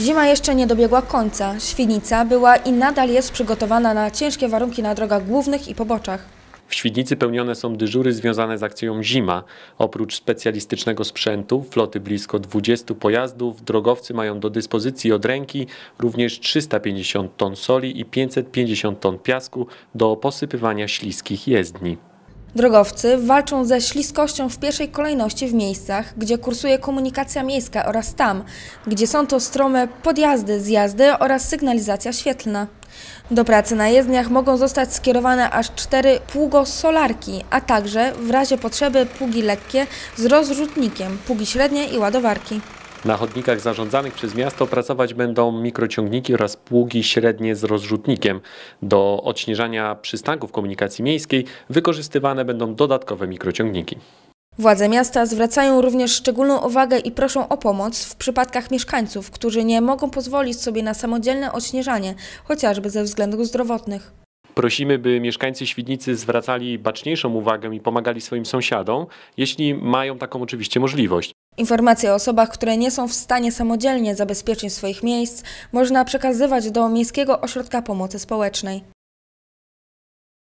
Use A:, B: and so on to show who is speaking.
A: Zima jeszcze nie dobiegła końca. Świdnica była i nadal jest przygotowana na ciężkie warunki na drogach głównych i poboczach.
B: W Świdnicy pełnione są dyżury związane z akcją Zima. Oprócz specjalistycznego sprzętu, floty blisko 20 pojazdów, drogowcy mają do dyspozycji od ręki również 350 ton soli i 550 ton piasku do posypywania śliskich jezdni.
A: Drogowcy walczą ze śliskością w pierwszej kolejności w miejscach, gdzie kursuje komunikacja miejska oraz tam, gdzie są to strome podjazdy, zjazdy oraz sygnalizacja świetlna. Do pracy na jezdniach mogą zostać skierowane aż cztery pługosolarki, a także w razie potrzeby pługi lekkie z rozrzutnikiem, pługi średnie i ładowarki.
B: Na chodnikach zarządzanych przez miasto pracować będą mikrociągniki oraz pługi średnie z rozrzutnikiem. Do odśnieżania przystanków komunikacji miejskiej wykorzystywane będą dodatkowe mikrociągniki.
A: Władze miasta zwracają również szczególną uwagę i proszą o pomoc w przypadkach mieszkańców, którzy nie mogą pozwolić sobie na samodzielne odśnieżanie, chociażby ze względów zdrowotnych.
B: Prosimy, by mieszkańcy Świdnicy zwracali baczniejszą uwagę i pomagali swoim sąsiadom, jeśli mają taką oczywiście możliwość.
A: Informacje o osobach, które nie są w stanie samodzielnie zabezpieczyć swoich miejsc,
B: można przekazywać do Miejskiego Ośrodka Pomocy Społecznej.